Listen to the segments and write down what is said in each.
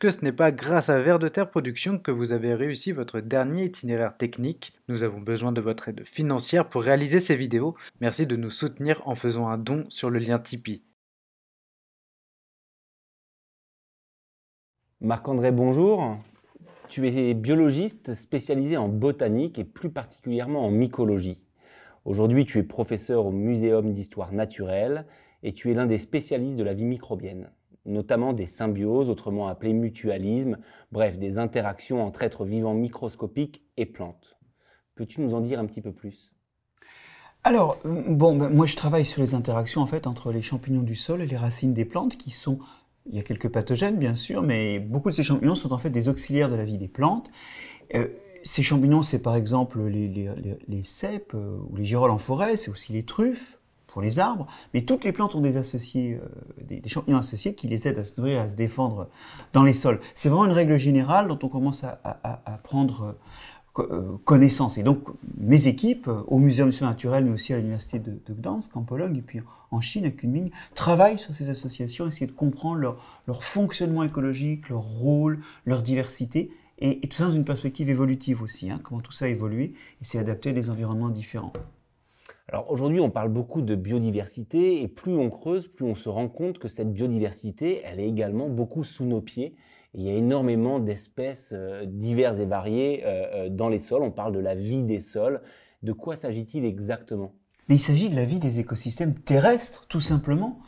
Est-ce que ce n'est pas grâce à Vert de Terre production que vous avez réussi votre dernier itinéraire technique Nous avons besoin de votre aide financière pour réaliser ces vidéos. Merci de nous soutenir en faisant un don sur le lien Tipeee. Marc-André, bonjour. Tu es biologiste spécialisé en botanique et plus particulièrement en mycologie. Aujourd'hui, tu es professeur au Muséum d'histoire naturelle et tu es l'un des spécialistes de la vie microbienne notamment des symbioses, autrement appelées mutualisme, bref, des interactions entre êtres vivants microscopiques et plantes. Peux-tu nous en dire un petit peu plus alors, euh, bon, ben, moi je travaille sur les interactions en fait entre les champignons du sol et les racines des plantes qui sont il y a quelques pathogènes, bien sûr, mais beaucoup de ces champignons sont en fait des auxiliaires de la vie des plantes. Euh, ces champignons, c'est par exemple les, les, cèpes euh, ou les girolles en forêt, c'est aussi les truffes, les arbres, mais toutes les plantes ont des associés, euh, des, champignons associés qui les aident à se nourrir, à se défendre dans les sols. C'est vraiment une règle générale dont on commence à, prendre euh, euh, connaissance. Et donc, mes équipes au Muséum sur naturel, mais aussi à l'Université de, de, Gdansk, en Pologne, et puis en Chine, à Kunming, travaillent sur ces associations, essayer de comprendre leur, fonctionnement écologique, leur rôle, leur diversité, et, tout ça dans une perspective évolutive aussi, hein, comment tout ça a évolué et s'est adapté à des environnements différents. Alors aujourd'hui, on parle beaucoup de biodiversité et plus on creuse, plus on se rend compte que cette biodiversité, elle est également beaucoup sous nos pieds. il y a énormément d'espèces euh, diverses et variées euh, euh, dans les sols. On parle de la vie des sols. De quoi s'agit-il exactement mais il s'agit de la vie des écosystèmes terrestres, tout simplement.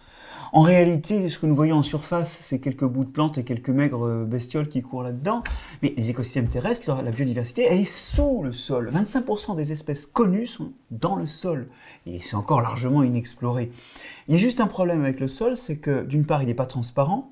En réalité, ce que nous voyons en surface, c'est quelques bouts de plantes et quelques maigres euh, bestioles qui courent là-dedans. Mais les écosystèmes terrestres, la biodiversité, elle est sous le sol. 25% des espèces connues sont dans le sol. Et c'est encore largement inexploré. Il y a juste un problème avec le sol, c'est que d'une part, il n'est pas transparent.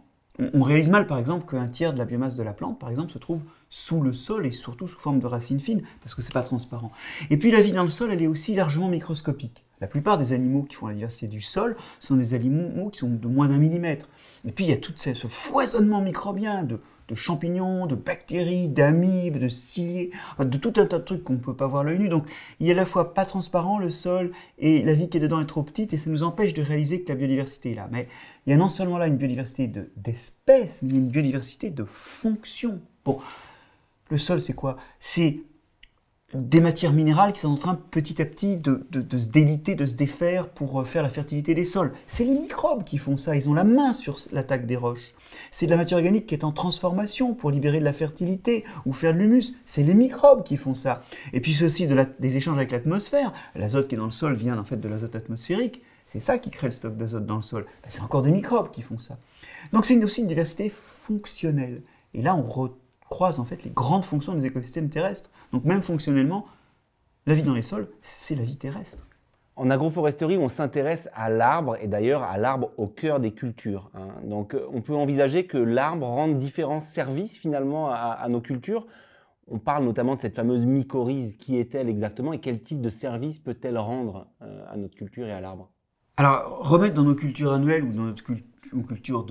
On réalise mal, par exemple, qu'un tiers de la biomasse de la plante, par exemple, se trouve sous le sol et surtout sous forme de racines fines, parce que c'est pas transparent. Et puis la vie dans le sol, elle est aussi largement microscopique. La plupart des animaux qui font la diversité du sol sont des animaux qui sont de moins d'un millimètre. Et puis il y a tout ce, foisonnement microbien de, champignons, de bactéries, d'amibes, de ciliés, de tout un tas de trucs qu'on ne peut pas voir à l'œil nu. Donc il a à la fois pas transparent le sol et la vie qui est dedans est trop petite et ça nous empêche de réaliser que la biodiversité est là. Mais il y a non seulement là une biodiversité d'espèces, mais une biodiversité de fonctions. Bon, le sol c'est quoi C'est des matières minérales qui sont en train petit à petit de, se déliter, de se défaire pour euh, faire la fertilité des sols. C'est les microbes qui font ça, ils ont la main sur l'attaque des roches. C'est de la matière organique qui est en transformation pour libérer de la fertilité ou faire de l'humus. C'est les microbes qui font ça. Et puis c'est aussi de des échanges avec l'atmosphère. L'azote qui est dans le sol vient en fait de l'azote atmosphérique. C'est ça qui crée le stock d'azote dans le sol. Ben, c'est encore des microbes qui font ça. Donc c'est aussi une diversité fonctionnelle. Et là, on retrouve croise en fait les grandes fonctions des écosystèmes terrestres. Donc même fonctionnellement, la vie dans les sols, c'est la vie terrestre. En agroforesterie, on s'intéresse à l'arbre et d'ailleurs à l'arbre au cœur des cultures. Hein. Donc euh, on peut envisager que l'arbre rende différents services finalement à, nos cultures. On parle notamment de cette fameuse mycorhize. Qui est-elle exactement et quel type de service peut-elle rendre euh, à notre culture et à l'arbre alors, remettre dans nos cultures annuelles ou dans notre culture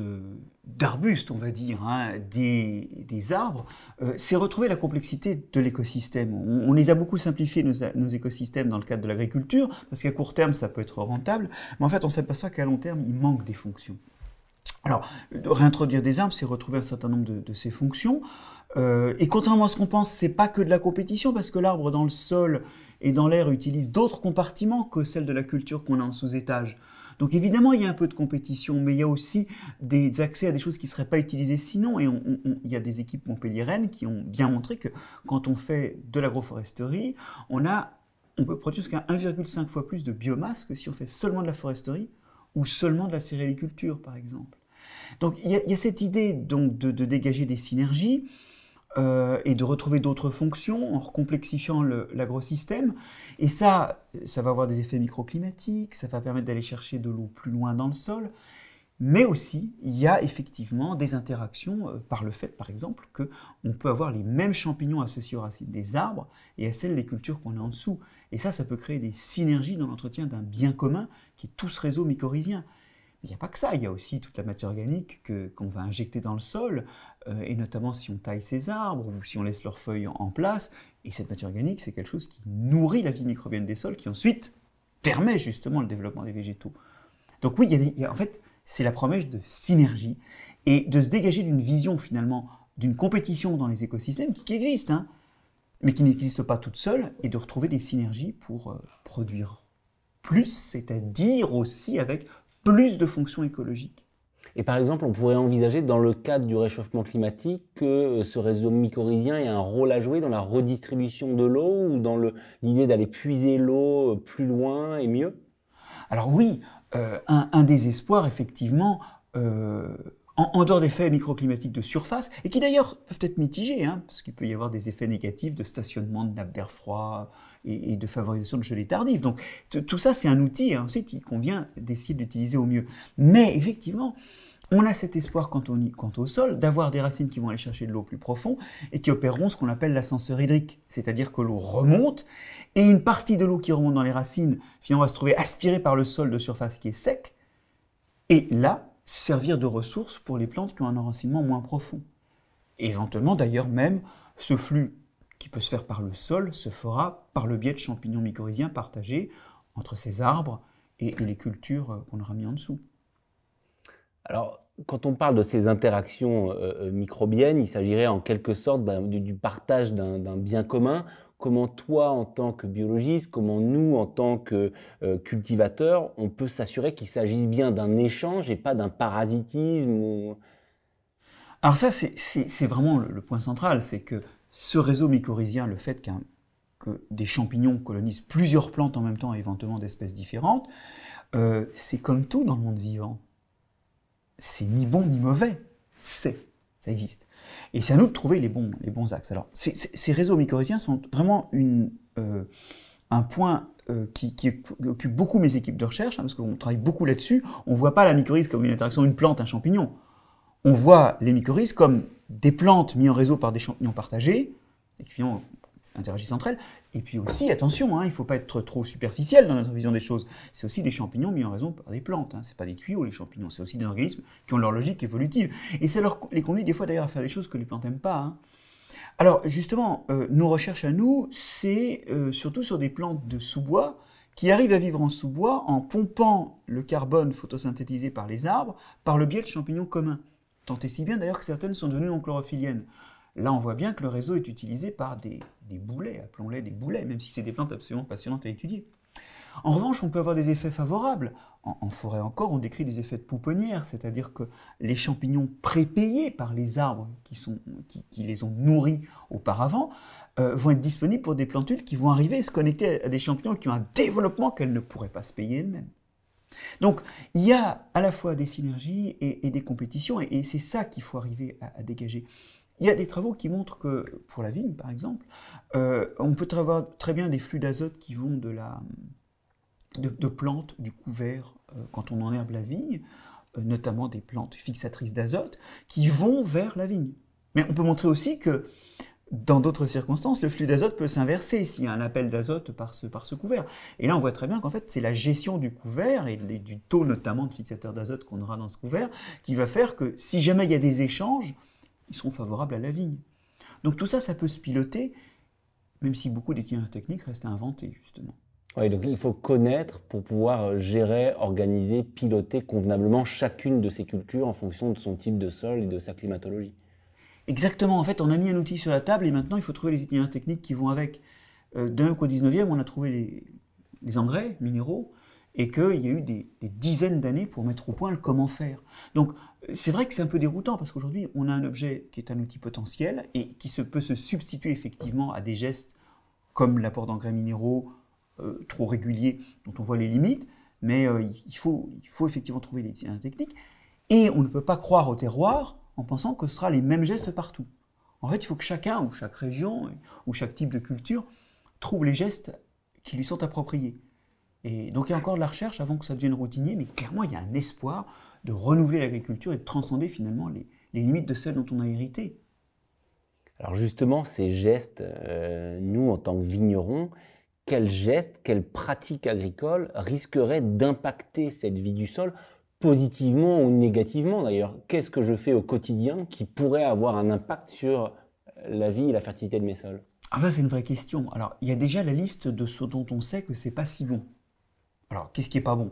d'arbustes, on va dire, hein, des, arbres, euh, c'est retrouver la complexité de l'écosystème. On, les a beaucoup simplifiés, nos, nos écosystèmes, dans le cadre de l'agriculture, parce qu'à court terme, ça peut être rentable, mais en fait, on s'aperçoit qu'à long terme, il manque des fonctions. Alors, réintroduire des arbres, c'est retrouver un certain nombre de, ses fonctions. Euh, et contrairement à ce qu'on pense, c'est pas que de la compétition, parce que l'arbre dans le sol et dans l'air utilise d'autres compartiments que celles de la culture qu'on a en sous-étage. Donc évidemment, il y a un peu de compétition, mais il y a aussi des accès à des choses qui ne seraient pas utilisées sinon. Et il y a des équipes montpelliéraines qui ont bien montré que quand on fait de l'agroforesterie, on, on peut produire jusqu'à 1,5 fois plus de biomasse que si on fait seulement de la foresterie ou seulement de la céréaliculture, par exemple. Donc il y, a cette idée donc, de, dégager des synergies euh, et de retrouver d'autres fonctions en complexifiant l'agro-système. Et ça, ça va avoir des effets microclimatiques, ça va permettre d'aller chercher de l'eau plus loin dans le sol. Mais aussi, il y a effectivement des interactions euh, par le fait, par exemple, qu'on peut avoir les mêmes champignons associés aux racines des arbres et à celles des cultures qu'on a en dessous. Et ça, ça peut créer des synergies dans l'entretien d'un bien commun qui est tout ce réseau mycorhizien il n'y a pas que ça, il y a aussi toute la matière organique que, qu'on va injecter dans le sol, euh, et notamment si on taille ces arbres ou si on laisse leurs feuilles en, place. Et cette matière organique, c'est quelque chose qui nourrit la vie microbienne des sols, qui ensuite permet justement le développement des végétaux. Donc oui, il y a, en fait, c'est la promesse de synergie et de se dégager d'une vision finalement d'une compétition dans les écosystèmes qui, existent existe, hein, mais qui n'existe pas toute seule, et de retrouver des synergies pour euh, produire plus, c'est-à-dire aussi avec plus de fonctions écologiques. Et par exemple, on pourrait envisager dans le cadre du réchauffement climatique que euh, ce réseau mycorhizien ait un rôle à jouer dans la redistribution de l'eau ou dans l'idée d'aller puiser l'eau euh, plus loin et mieux Alors oui, euh, un, désespoir, effectivement, en, dehors des effets microclimatiques de surface, et qui d'ailleurs peuvent être mitigés, hein, parce qu'il peut y avoir des effets négatifs de stationnement de nappes d'air froid et, de favorisation de gelées tardives. Donc tout ça, c'est un outil, hein, ensuite il convient d'essayer d'utiliser au mieux. Mais effectivement, on a cet espoir quant, on au sol d'avoir des racines qui vont aller chercher de l'eau plus profond et qui opéreront ce qu'on appelle l'ascenseur hydrique, c'est-à-dire que l'eau remonte et une partie de l'eau qui remonte dans les racines, finalement, va se trouver aspirée par le sol de surface qui est sec. Et là, servir de ressource pour les plantes qui ont un enracinement moins profond. éventuellement, d'ailleurs même, ce flux qui peut se faire par le sol se fera par le biais de champignons mycorhiziens partagés entre ces arbres et, les cultures euh, qu'on aura mis en dessous. Alors, quand on parle de ces interactions euh, euh, microbiennes, il s'agirait en quelque sorte du, partage d'un bien commun comment toi en tant que biologiste, comment nous en tant que cultivateur, cultivateurs, on peut s'assurer qu'il s'agisse bien d'un échange et pas d'un parasitisme Alors ça, c'est vraiment le, point central, c'est que ce réseau mycorhizien, le fait que des champignons colonisent plusieurs plantes en même temps, éventuellement d'espèces différentes, euh, c'est comme tout dans le monde vivant. C'est ni bon ni mauvais, c'est, ça existe. Et c'est à nous de trouver les bons, les bons axes. Alors, ces réseaux mycorhiziens sont vraiment euh, un point euh, qui, occupe beaucoup mes équipes de recherche, hein, parce qu'on travaille beaucoup là-dessus. On ne voit pas la mycorhize comme une interaction, une plante, un champignon. On voit les mycorhizes comme des plantes mises en réseau par des champignons partagés, et qui interagissent entre elles. Et puis aussi, attention, hein, il ne faut pas être trop superficiel dans notre vision des choses. C'est aussi des champignons mis en raison par des plantes. Hein. sont pas des tuyaux, les champignons. C'est aussi des organismes qui ont leur logique évolutive. Et ça leur, les conduit des fois d'ailleurs à faire des choses que les plantes n'aiment pas. Hein. Alors justement, euh, nos recherches à nous, c'est euh, surtout sur des plantes de sous-bois qui arrivent à vivre en sous-bois en pompant le carbone photosynthétisé par les arbres par le biais de champignons communs. Tant et si bien d'ailleurs que certaines sont devenues non chlorophylliennes. Là, on voit bien que le réseau est utilisé par des, boulets, appelons-les des boulets, même si c'est des plantes absolument passionnantes à étudier. En revanche, on peut avoir des effets favorables. En, forêt encore, on décrit des effets de pouponnière, c'est-à-dire que les champignons prépayés par les arbres qui, les ont nourris auparavant euh, vont être disponibles pour des plantules qui vont arriver et se connecter à des champignons qui ont un développement qu'elles ne pourraient pas se payer elles-mêmes. Donc, il y a à la fois des synergies et, des compétitions, et, c'est ça qu'il faut arriver à dégager. Il y a des travaux qui montrent que, pour la vigne par exemple, euh, on peut avoir très bien des flux d'azote qui vont de, la, de, plantes du couvert euh, quand on enherbe la vigne, euh, notamment des plantes fixatrices d'azote, qui vont vers la vigne. Mais on peut montrer aussi que dans d'autres circonstances, le flux d'azote peut s'inverser s'il y a un appel d'azote par ce, par ce couvert. Et là, on voit très bien qu'en fait, c'est la gestion du couvert et du taux notamment de fixateur d'azote qu'on aura dans ce couvert qui va faire que si jamais il y a des échanges, ils seront favorables à la vigne. Donc tout ça, ça peut se piloter, même si beaucoup d'étudiants techniques restent à inventer, justement. Oui, donc il faut connaître pour pouvoir gérer, organiser, piloter convenablement chacune de ces cultures en fonction de son type de sol et de sa climatologie. Exactement, en fait, on a mis un outil sur la table et maintenant il faut trouver les itinéraires techniques qui vont avec. Euh, D'un qu'au 19e, on a trouvé les, les engrais minéraux, et qu'il y a eu des, dizaines d'années pour mettre au point le comment faire. Donc c'est vrai que c'est un peu déroutant parce qu'aujourd'hui on a un objet qui est un outil potentiel et qui se, peut se substituer effectivement à des gestes comme l'apport d'engrais minéraux euh, trop réguliers dont on voit les limites, mais euh, il, faut, il faut effectivement trouver les techniques et on ne peut pas croire au terroir en pensant que ce sera les mêmes gestes partout. En fait, il faut que chacun, ou chaque région, ou chaque type de culture, trouve les gestes qui lui sont appropriés. Et donc il y a encore de la recherche avant que ça devienne routinier, mais clairement il y a un espoir de renouveler l'agriculture et de transcender finalement les, limites de celles dont on a hérité. Alors justement, ces gestes, euh, nous en tant que vignerons, quels gestes, quelles pratiques agricoles risqueraient d'impacter cette vie du sol positivement ou négativement d'ailleurs Qu'est-ce que je fais au quotidien qui pourrait avoir un impact sur la vie et la fertilité de mes sols Ah ça c'est une vraie question. Alors il y a déjà la liste de ce dont on sait que c'est pas si bon. Alors, qu'est-ce qui n'est pas bon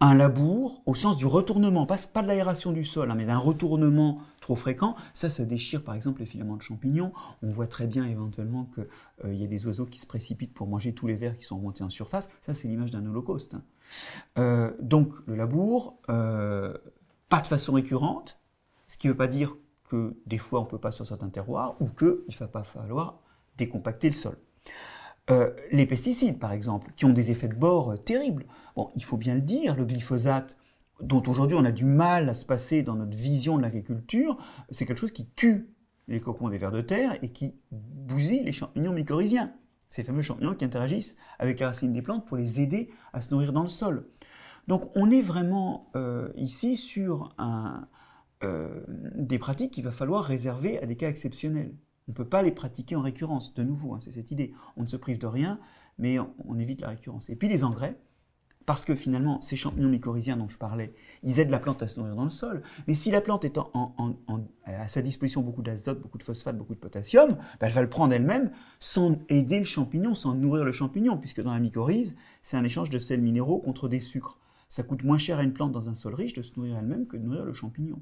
Un labour, au sens du retournement, pas, de l'aération du sol, hein, mais d'un retournement trop fréquent, ça, ça déchire par exemple les filaments de champignons. On voit très bien éventuellement qu'il euh, y a des oiseaux qui se précipitent pour manger tous les vers qui sont remontés en surface. Ça, c'est l'image d'un holocauste. Hein. Euh, donc, le labour, euh, pas de façon récurrente, ce qui ne veut pas dire que des fois on ne peut pas sur certains terroirs ou qu'il ne va pas falloir décompacter le sol. Euh, les pesticides, par exemple, qui ont des effets de bord euh, terribles. il faut bien le dire, le glyphosate, dont aujourd'hui on a du mal à se passer dans notre vision de l'agriculture, c'est quelque chose qui tue les cocons des vers de terre et qui bousille les champignons mycorhiziens, ces fameux champignons qui interagissent avec les racines des plantes pour les aider à se nourrir dans le sol. Donc on est vraiment euh, ici sur des pratiques qu'il va falloir réserver à des cas exceptionnels on ne peut pas les pratiquer en récurrence. De nouveau, hein, c'est cette idée. On ne se prive de rien, mais on, évite la récurrence. Et puis les engrais, parce que finalement, ces champignons mycorhiziens dont je parlais, ils aident la plante à se nourrir dans le sol. Mais si la plante est à sa disposition beaucoup d'azote, beaucoup de phosphate, beaucoup de potassium, ben, elle va le prendre elle-même sans aider le champignon, sans nourrir le champignon, puisque dans la mycorhize, c'est un échange de sels minéraux contre des sucres. Ça coûte moins cher à une plante dans un sol riche de se nourrir elle-même que de nourrir le champignon.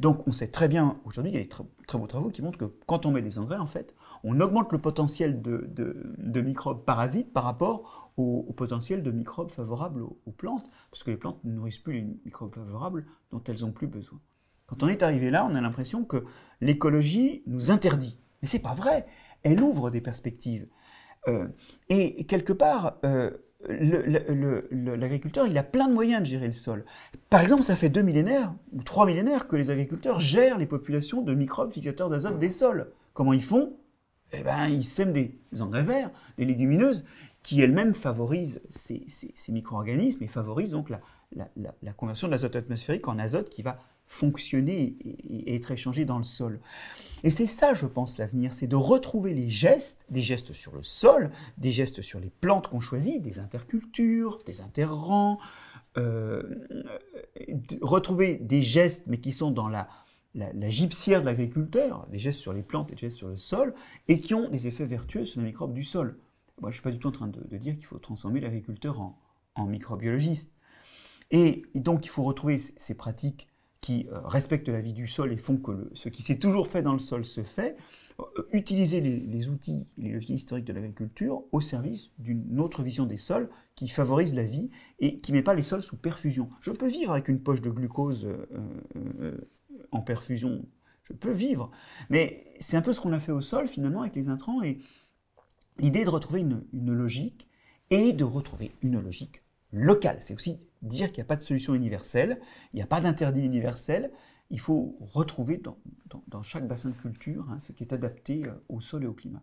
Donc on sait très bien, aujourd'hui, il y a des très, très, beaux travaux qui montrent que quand on met des engrais, en fait, on augmente le potentiel de, microbes parasites par rapport au, potentiel de microbes favorables aux, plantes, parce que les plantes ne nourrissent plus les microbes favorables dont elles ont plus besoin. Quand on est arrivé là, on a l'impression que l'écologie nous interdit. Mais c'est pas vrai, elle ouvre des perspectives. Euh, et quelque part, euh, l'agriculteur, il a plein de moyens de gérer le sol. Par exemple, ça fait deux millénaires, ou trois millénaires, que les agriculteurs gèrent les populations de microbes fixateurs d'azote des sols. Comment ils font Eh bien, ils sèment des engrais verts, des légumineuses, qui elles-mêmes favorisent ces, micro-organismes et favorisent donc la conversion de l'azote atmosphérique en azote qui va fonctionner et, être échangé dans le sol. Et c'est ça, je pense, l'avenir, c'est de retrouver les gestes, des gestes sur le sol, des gestes sur les plantes qu'on choisit, des intercultures, des interrants, euh, retrouver des gestes, mais qui sont dans la, la, gypsière de l'agriculteur, des gestes sur les plantes et des gestes sur le sol, et qui ont des effets vertueux sur les microbes du sol. Moi, je ne suis pas du tout en train de, dire qu'il faut transformer l'agriculteur en, en microbiologiste. Et donc, il faut retrouver ces pratiques qui euh, respectent la vie du sol et font que le, ce qui s'est toujours fait dans le sol se fait, euh, utiliser les, outils les leviers historiques de l'agriculture au service d'une autre vision des sols qui favorise la vie et qui ne met pas les sols sous perfusion. Je peux vivre avec une poche de glucose euh, en perfusion, je peux vivre, mais c'est un peu ce qu'on a fait au sol finalement avec les intrants et l'idée de retrouver une, une logique et de retrouver une logique locale. C'est aussi dire qu'il n'y a pas de solution universelle, il n'y a pas d'interdit universel. Il faut retrouver dans, chaque bassin de culture hein, ce qui est adapté euh, au sol et au climat.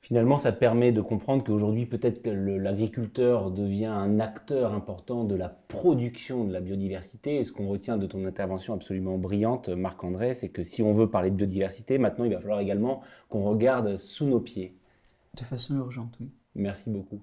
Finalement, ça permet de comprendre qu'aujourd'hui, peut-être que l'agriculteur devient un acteur important de la production de la biodiversité. Et ce qu'on retient de ton intervention absolument brillante, Marc-André, c'est que si on veut parler de biodiversité, maintenant, il va falloir également qu'on regarde sous nos pieds. De façon urgente, oui. Merci beaucoup.